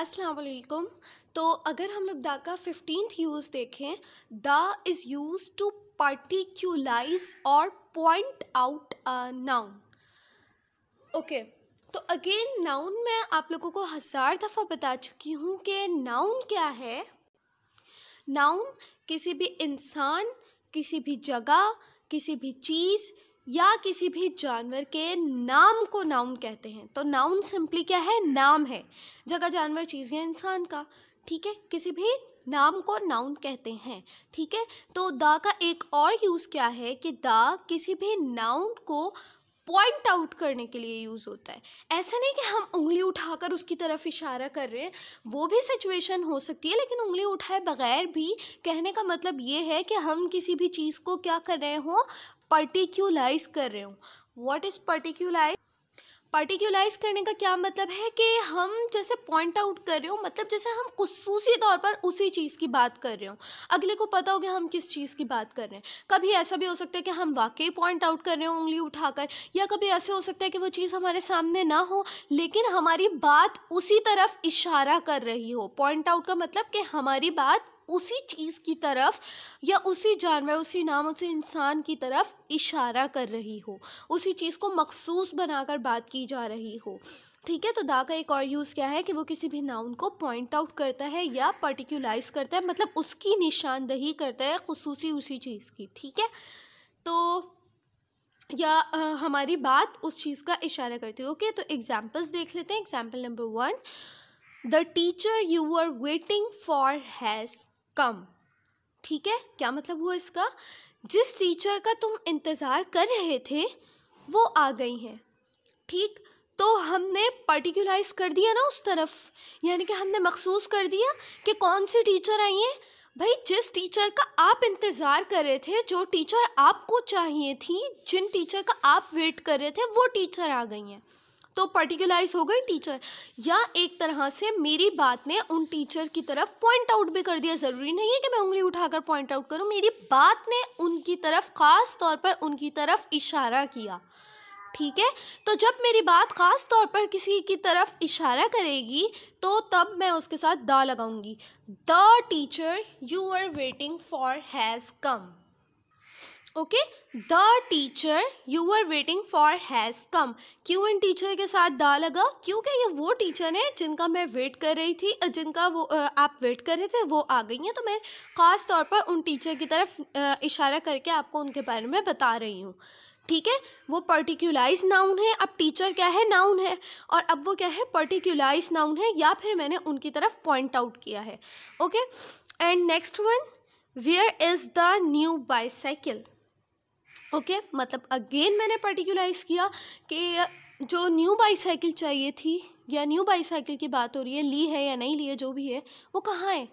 असलकुम तो अगर हम लोग दा का फिफ्टींथ यूज़ देखें दा इज़ यूज टू पार्टिक्यूलाइज और point out a noun okay तो अगेन नाउन मैं आप लोगों को हज़ार दफ़ा बता चुकी हूँ कि नाउन क्या है नाउन किसी भी इंसान किसी भी जगह किसी भी चीज़ या किसी भी जानवर के नाम को नाउन कहते हैं तो नाउन सिंपली क्या है नाम है जगह जानवर चीज़ है इंसान का ठीक है किसी भी नाम को नाउन कहते हैं ठीक है तो दा का एक और यूज़ क्या है कि दा किसी भी नाउन को पॉइंट आउट करने के लिए यूज़ होता है ऐसा नहीं कि हम उंगली उठाकर उसकी तरफ इशारा कर रहे हैं वो भी सिचुएशन हो सकती है लेकिन उंगली उठाए बगैर भी कहने का मतलब ये है कि हम किसी भी चीज़ को क्या कर रहे हों पर्टिक्यूलाइज कर रहे हों वॉट इज़ पर्टिक्यूलाइज पार्टिकुलाइज करने का क्या मतलब है कि हम जैसे पॉइंट आउट कर रहे हो मतलब जैसे हम खसूसी तौर पर उसी चीज़ की बात कर रहे हो अगले को पता हो गया हम किस चीज़ की बात कर रहे हैं कभी ऐसा भी हो सकता है कि हम वाकई पॉइंट आउट कर रहे हो उंगली उठाकर या कभी ऐसे हो सकता है कि वो चीज़ हमारे सामने ना हो लेकिन हमारी बात उसी तरफ इशारा कर रही हो पॉइंट आउट का मतलब कि हमारी बात उसी चीज़ की तरफ या उसी जानवर उसी नाम उसी इंसान की तरफ इशारा कर रही हो उसी चीज़ को मखसूस बनाकर बात की जा रही हो ठीक है तो दा का एक और यूज़ क्या है कि वो किसी भी नाउन को पॉइंट आउट करता है या पर्टिकुलाइज करता है मतलब उसकी निशानदही करता है खसूसी उसी चीज़ की ठीक है तो या आ, हमारी बात उस चीज़ का इशारा करती है ओके तो एग्जाम्पल्स देख लेते हैं example number one the teacher you are waiting for has come ठीक है क्या मतलब हुआ इसका जिस टीचर का तुम इंतज़ार कर रहे थे वो आ गई हैं ठीक तो हमने पर्टिकुलाइज कर दिया ना उस तरफ यानी कि हमने मखसूस कर दिया कि कौन सी टीचर आई हैं भाई जिस टीचर का आप इंतज़ार कर रहे थे जो टीचर आपको चाहिए थी जिन टीचर का आप वेट कर रहे थे वो टीचर आ गई हैं तो पर्टिकुलाइज हो गई टीचर या एक तरह से मेरी बात ने उन टीचर की तरफ पॉइंट आउट भी कर दिया ज़रूरी नहीं है कि मैं उंगली उठाकर पॉइंट आउट करूँ मेरी बात ने उनकी तरफ ख़ास तौर पर उनकी तरफ इशारा किया ठीक है तो जब मेरी बात ख़ास तौर पर किसी की तरफ इशारा करेगी तो तब मैं उसके साथ द लगाऊंगी the teacher you are waiting for has come okay the teacher you are waiting for has come क्यों इन टीचर के साथ द लगा क्योंकि ये वो टीचर हैं जिनका मैं वेट कर रही थी जिनका वो आप वेट कर रहे थे वो आ गई हैं तो मैं ख़ास तौर पर उन टीचर की तरफ इशारा करके आपको उनके बारे में बता रही हूँ ठीक है वो पर्टिकुलाइज नाउन है अब टीचर क्या है नाउन है और अब वो क्या है पर्टिकुलाइज नाउन है या फिर मैंने उनकी तरफ पॉइंट आउट किया है okay and next one where is the new bicycle okay मतलब अगेन मैंने पर्टिकुलाइज़ किया कि जो न्यू बाईसाइकिल चाहिए थी या न्यू बाईसाइकिल की बात हो रही है ली है या नहीं ली है जो भी है वो कहाँ है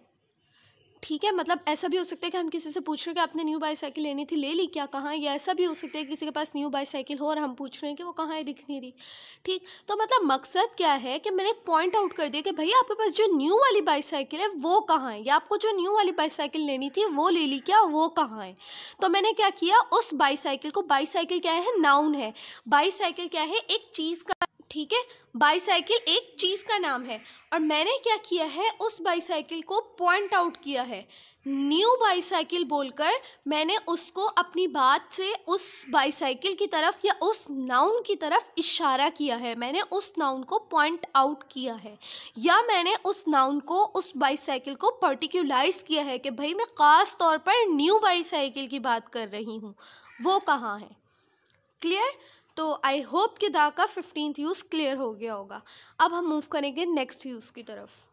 ठीक है मतलब ऐसा भी हो सकता है कि हम किसी से पूछ रहे हैं कि आपने न्यू बाईसाइकिल लेनी थी ले ली क्या कहाँ या ऐसा भी हो सकता है किसी के पास न्यू बाईसाइकिल हो और हम पूछ रहे हैं कि वो कहाँ है दिख नहीं रही ठीक तो मतलब मकसद क्या है कि मैंने पॉइंट आउट कर दिया कि भैया आपके पास जो न्यू वाली बाईसाइकिल है वो कहाँ है या आपको जो न्यू वाली बाईसाइकिल लेनी थी वो ले ली क्या वो कहाँ है तो मैंने क्या किया उस बाईसाइकिल को बाईसाइकिल क्या है नाउन है बाईसाइकिल क्या है एक चीज़ का ठीक है बाईसाइकिल एक चीज़ का नाम है और मैंने क्या किया है उस बाईसाइकिल को पॉइंट आउट किया है न्यू बाईसाइकिल बोलकर मैंने उसको अपनी बात से उस बाईसाइकिल की तरफ या उस नाउन की तरफ इशारा किया है मैंने उस नाउन को पॉइंट आउट किया है या मैंने उस नाउन को उस बाईसाइकिल को पर्टिकुलाइज किया है कि भाई मैं ख़ास तौर पर न्यू बाईसाइकिल की बात कर रही हूँ वो कहाँ है क्लियर तो आई होप कि दा का फिफ्टींथ यूज़ क्लियर हो गया होगा अब हम मूव करेंगे नेक्स्ट यूज़ की तरफ